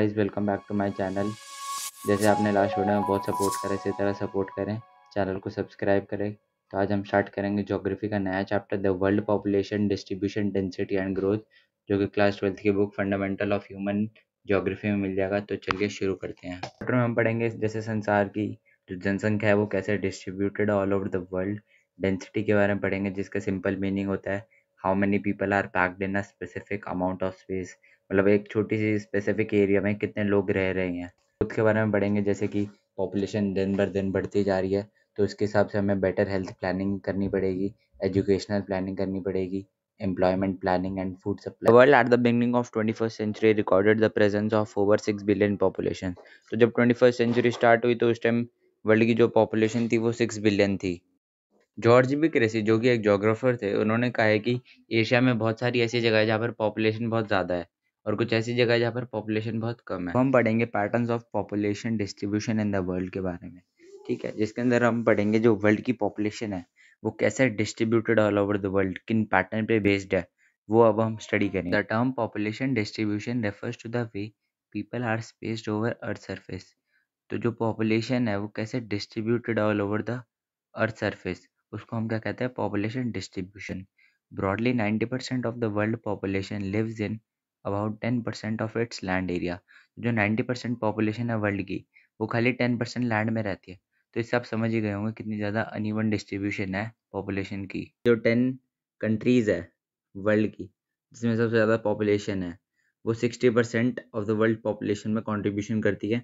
Guys welcome back to my channel जैसे आपने last video में बहुत सपोर्ट करा इसी तरह सपोर्ट करें चैनल को सब्सक्राइब करें तो आज हम स्टार्ट करेंगे ज्योग्राफी का नया chapter the world population distribution density and growth जो कि क्लास ट्वेल्थ की book fundamental of human geography में मिल जाएगा तो चलिए शुरू करते हैं चैप्टर में हम पढ़ेंगे जैसे संसार की जो जनसंख्या है वो कैसे distributed all over the world density के बारे में पढ़ेंगे जिसका सिंपल मीनिंग होता है how many people are packed in a specific amount of space मतलब एक छोटी सी स्पेसिफिक एरिया में कितने लोग रह रहे हैं उसके बारे में बढ़ेंगे जैसे कि पॉपुलेशन दिन बर दिन बढ़ती जा रही है तो उसके हिसाब से हमें बेटर हेल्थ प्लानिंग करनी पड़ेगी एजुकेशनल प्लानिंग करनी पड़ेगी employment planning and food supply world at the beginning of twenty first century recorded the presence of over six billion population तो जब ट्वेंटी फर्स्ट सेंचुरी स्टार्ट हुई तो उस टाइम वर्ल्ड की जो पॉपुलेशन थी वो सिक्स बिलियन थी जॉर्ज भी क्रेसी जो कि एक जोग्राफर थे उन्होंने कहा है कि एशिया में बहुत सारी ऐसी जगह है जहाँ पर पॉपुलेशन बहुत ज़्यादा है और कुछ ऐसी जगह जहाँ पर पॉपुलेशन बहुत कम है हम पढ़ेंगे pattern of population distribution in the world के बारे में ठीक है जिसके अंदर हम पढ़ेंगे जो वर्ल्ड की पॉपुलेशन है वो कैसे distributed all over the world किन पैटर्न पे बेस्ड है वो अब हम स्टडी करेंगे the term population distribution refers to the way people are spaced over earth surface तो जो पॉपुलेशन है वो कैसे distributed all over the earth surface उसको हम क्या कहते हैं population distribution broadly ninety percent of the world population lives in about ten percent of its land area जो नाइन्टी परसेंट पॉपुलेशन है वर्ल्ड की वो खाली टेन परसेंट लैंड में रहती है तो इससे आप समझ ही गए होंगे कितनी ज़्यादा अनइवन डिस्ट्रीब्यूशन है पॉपुलेशन की जो टेन कंट्रीज़ है वर्ल्ड की जिसमें सबसे ज़्यादा पॉपुलेशन है वो sixty percent of the world population में कॉन्ट्रीब्यूशन करती है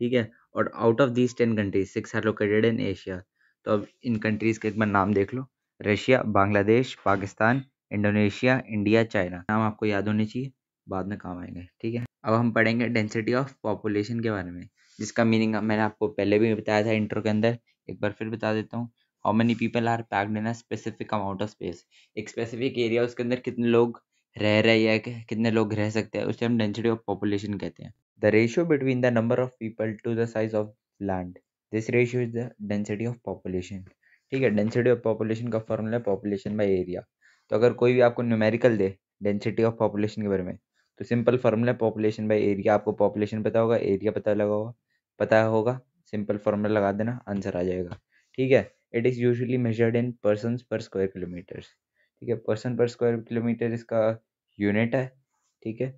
ठीक है और out of these ten countries six are located in Asia तो अब इन कंट्रीज़ का एक बार नाम देख लो Russia Bangladesh Pakistan Indonesia India China नाम आपको याद होने चाहिए बाद में काम आएंगे ठीक है अब हम पढ़ेंगे डेंसिटी ऑफ पॉपुलेशन के बारे में जिसका मीनिंग मैंने आपको पहले भी बताया था इंटर के अंदर एक बार फिर बता देता हूँ how many people are packed in a specific amount of space एक स्पेसिफिक एरिया उसके अंदर कितने लोग रह रहे या कितने लोग रह सकते हैं उसे हम डेंसिटी ऑफ पॉपुलेशन कहते हैं the ratio between the number of people to the size of land this ratio is the density of population ठीक है डेंसिटी ऑफ पॉपुलेशन का फॉर्मूला है पॉपुलेशन बाई एरिया तो अगर कोई भी आपको न्यूमेरिकल दे डेंसिटी ऑफ पॉपुलेशन के बारे में तो simple formula population by area आपको पॉपुलेशन पता होगा एरिया पता लगा होगा पता होगा सिंपल फार्मूला लगा देना आंसर आ जाएगा ठीक है it is usually measured in person per square kilometre ठीक है पर्सन पर स्क्वायर किलोमीटर इसका यूनिट है ठीक है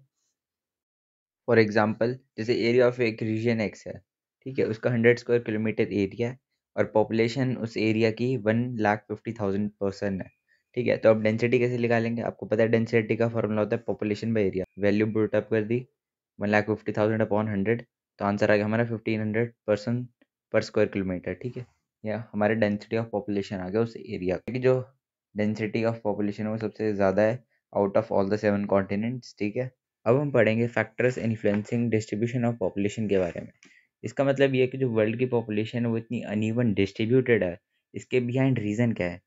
फॉर एग्जाम्पल जैसे एरिया ऑफ एक रीजन एक्स है ठीक है उसका हंड्रेड स्क्वायर किलोमीटर एरिया है और पॉपुलेशन उस एरिया की one lakh fifty thousand person है ठीक है तो आप डेंसिटी कैसे निकालेंगे आपको पता है डेंसिटी का फॉर्मूला होता है population by area value put up कर दी one lakh fifty thousand upon hundred तो आंसर आ गया हमारा fifteen hundred person per square kilometre ठीक है या हमारे डेंसिटी ऑफ पॉपुलेशन आ गया उस एरिया क्योंकि जो डेंसिटी ऑफ पॉपुलेशन है वो सबसे ज़्यादा है out of all the seven continents ठीक है अब हम पढ़ेंगे factors influencing distribution of population के बारे में इसका मतलब ये है कि जो वर्ल्ड की पॉपुलेशन है वो इतनी अनइवन डिस्ट्रीब्यूटेड है इसके बिहाइंड रीज़न क्या है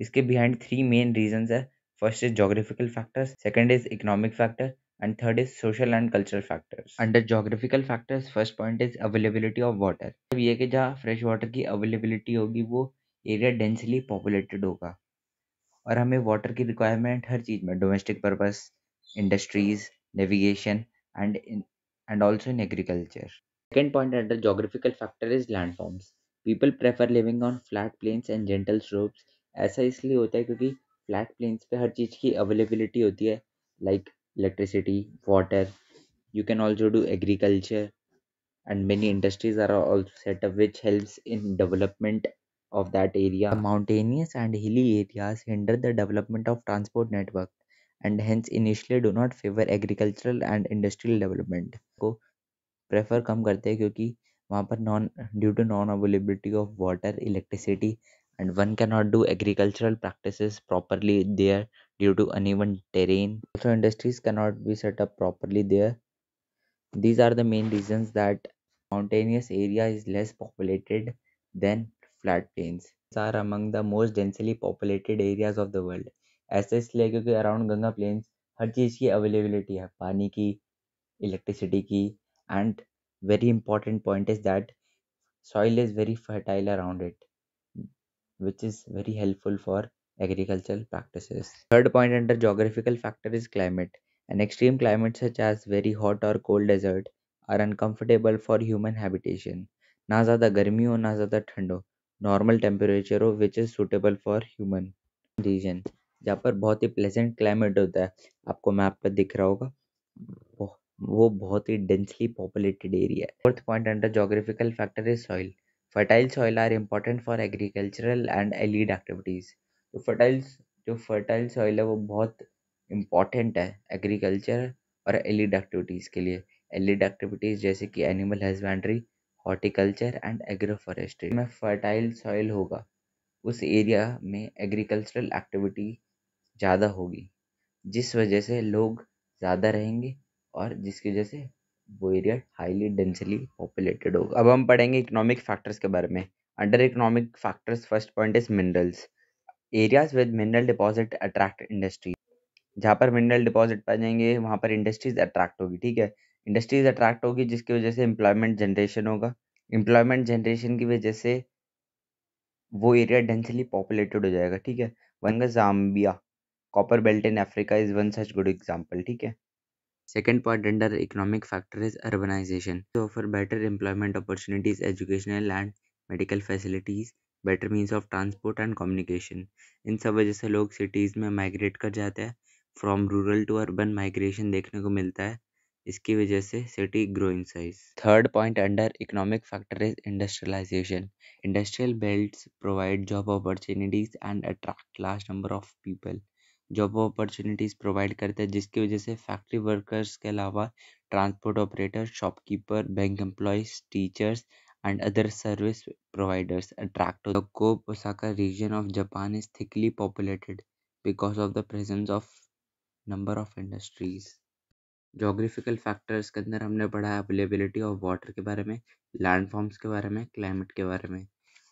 इसके बिहाइंड थ्री मेन रीजंस है first is geographical factors second is economic factor and third is social and cultural factors under geographical factors first point is availability of water मतलब ये कि जहाँ फ्रेश वाटर की availability होगी वो area densely populated होगा और हमें वाटर की रिक्वायरमेंट हर चीज़ में domestic purpose industries navigation and and also in agriculture second point under geographical factor is land forms people prefer living on flat plains and gentle slopes ऐसा इसलिए होता है क्योंकि फ्लैट प्लेन्स पे हर चीज़ की अवेलेबिलिटी होती है like electricity water you can also do agriculture and many industries are set up which helps in development of that area mountainous and hilly areas hinder the development of transport network and hence initially do not favour agricultural and industrial development को prefer कम करते हैं क्योंकि वहाँ पर non due to non availability of water electricity and one cannot do agricultural practices properly there due to uneven terrain. Also, industries cannot be set up properly there. These are the main reasons that mountainous area is less populated than flat plains. These are among the most densely populated areas of the world. As इसलिए क्योंकि around Ganga plains, हर चीज़ availability: availability है electricity की electricity की and very important point is that soil is very which is very helpful for agricultural practices. Third point under geographical factor is climate. An extreme climate such as very hot or cold desert are uncomfortable for human habitation. ना ज़्यादा गर्मी हो ना ज़्यादा ठंड हो normal temperature हो which is suitable for human region जहाँ पर बहुत ही प्लेजेंट क्लाइमेट होता है आपको मैप पर दिख रहा होगा वो बहुत ही डेंसली पॉपुलेटेड एरिया है fourth point under geographical factor is soil fertile soil are important for agricultural and allied activities तो फर्टाइल जो फर्टाइल सॉइल है वो बहुत इम्पॉर्टेंट है एग्रीकल्चर और एलिड एक्टिविटीज़ के लिए एलिड एक्टिविटीज़ जैसे कि animal husbandry horticulture and agroforestry में फर्टाइल सॉइल होगा उस एरिया में एग्रीकल्चरल एक्टिविटी ज़्यादा होगी जिस वजह से लोग ज़्यादा रहेंगे और जिसकी वजह से वो एरिया हाईली डेंसली पॉपुलेटेड होगा अब हम पढ़ेंगे इकोनॉमिक फैक्टर्स के बारे में under economic factors first point is minerals areas with mineral deposit attract industries जहाँ पर मिनरल डिपॉजिट पाए जाएंगे वहाँ पर इंडस्ट्रीज अट्रैक्ट होगी ठीक है इंडस्ट्रीज अट्रैक्ट होगी जिसकी वजह से एम्प्लॉयमेंट जनरेशन होगा एम्प्लॉयमेंट जनरेशन की वजह से वो एरिया डेंसली पॉपुलेटेड हो जाएगा ठीक है one Zambia copper belt in Africa is one such good example ठीक है second part under economic factor is urbanisation To offer better employment opportunities, educational and medical facilities, better means of transport and communication इन सब वजह से लोग cities में migrate कर जाते हैं from rural to urban migration देखने को मिलता है इसकी वजह से city grow in size third point under economic factor is industrialisation industrial belt provide job opportunities and attract large number of people job opportunities provide करते हैं जिसकी वजह से फैक्ट्री वर्कर्स के अलावा transport operator shopkeeper bank employees teachers and other service providers attract The region of Japan of Japan is thickly populated because of the presence of number geographical factors के अंदर हमने पढ़ा है अवेलेबिलिटी ऑफ वाटर के बारे में landforms के बारे में क्लाइमेट के बारे में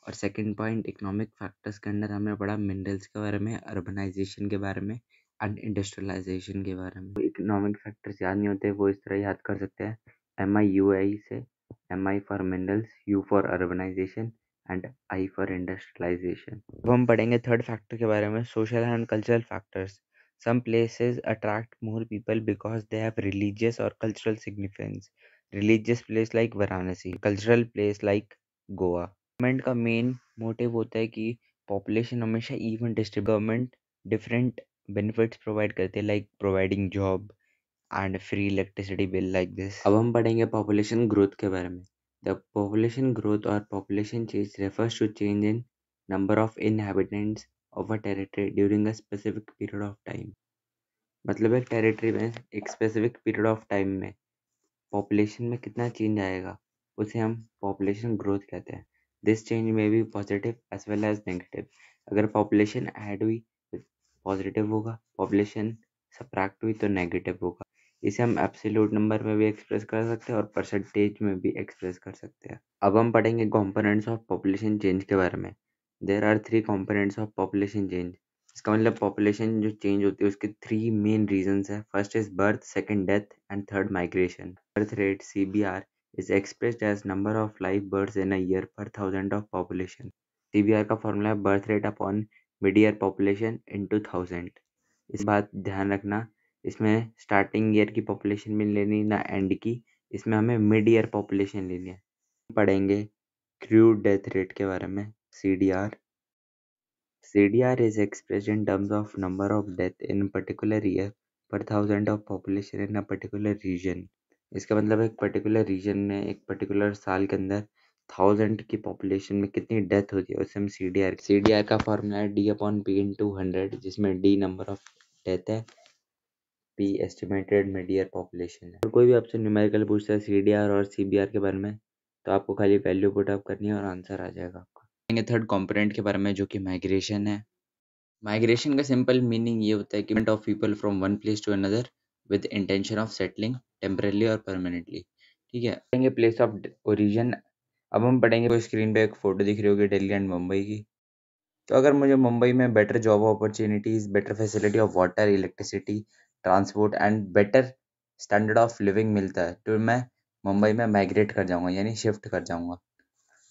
और सेकंड पॉइंट इकोनॉमिक फैक्टर्स के अंदर हमने पढ़ा मिनरल्स के बारे में अर्बनाइजेशन के बारे में एंड इंडस्ट्रियलाइजेशन के बारे में इकोनॉमिक फैक्टर्स याद नहीं होते वो इस तरह याद कर सकते हैं एम आई यू आई से M I for minerals U for urbanisation and I for industrialisation अब हम पढ़ेंगे थर्ड फैक्टर के बारे में social and cultural factors some places attract more people because they have religious और cultural significance religious place like Varanasi cultural place like Goa government का main motive होता है कि पॉपुलेशन हमेशा even district government different benefits provide करते हैं like providing job and free electricity bill like this अब हम पढ़ेंगे पॉपुलेशन ग्रोथ के बारे में द पॉपुलेशन ग्रोथ और population change refers to change in number of inhabitants of a territory during a specific period of time मतलब एक territory में एक स्पेसिफिक पीरियड ऑफ टाइम में पॉपुलेशन में कितना चेंज आएगा उसे हम पॉपुलेशन ग्रोथ कहते हैं दिस चेंज में भी positive as well as negative अगर पॉपुलेशन एड हुई तो होगा पॉपुलेशन सप्रैक्ट हुई तो नेगेटिव होगा इसे हम एब्सोल्यूट नंबर में भी एक्सप्रेस कर सकते हैं और परसेंटेज में भी एक्सप्रेस कर सकते हैं अब हम पढ़ेंगे कॉम्पोनेंट्स ऑफ पॉपुलेशन चेंज के बारे में there are three components of population change इसका मतलब पॉपुलेशन जो चेंज होती है उसके थ्री मेन रीजन है first is birth second death and third migration birth rate C B R is express as number of of live in a year per thousand of population C B R का formula है birth rate upon mid year population into thousand इस बात ध्यान रखना इसमें starting year की population भी लेनी ना एंड की इसमें हमें मिड ईयर पॉपुलेशन लेनी है पढ़ेंगे क्रू डेथ रेट के बारे में C D R C D R is express in terms of number of death in particular year per thousand of population in a particular region इसका मतलब एक particular reason में एक पर्टिकुलर साल के अंदर थाउजेंड की पॉपुलेशन में कितनी डेथ होती है उससे हम C D R C D R का फॉर्मूला है D upon P into hundred जिसमें डी नंबर ऑफ डेथ है पी एस्टिमेटेड मीडियर पॉपुलेशन है और कोई भी आपसे न्यूमेरिकल पूछता है सी डी आर और सी बी आर के बारे में तो आपको खाली वैल्यू पुट अप करनी है और आंसर आ जाएगा आपका आएंगे थर्ड कॉम्पोनेंट के बारे में जो कि माइग्रेशन है माइग्रेशन का सिंपल मीनिंग ये होता है कि of people from one place to another with intention of settling temporarily और परमानेंटली ठीक है पढ़ेंगे प्लेस ऑफ ओरिजिन अब हम पढ़ेंगे तो स्क्रीन पे एक फ़ोटो दिख रही होगी दिल्ली एंड मुंबई की तो अगर मुझे मुंबई में better job opportunities better facility of water electricity transport and better standard of living मिलता है तो मैं मुंबई में माइग्रेट कर जाऊँगा यानी शिफ्ट कर जाऊँगा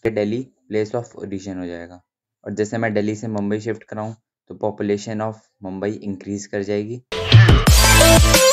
तो दिल्ली प्लेस ऑफ ओरिजिन हो जाएगा और जैसे मैं दिल्ली से मुंबई शिफ्ट कराऊँ तो पॉपुलेशन ऑफ मुंबई इंक्रीज़ कर जाएगी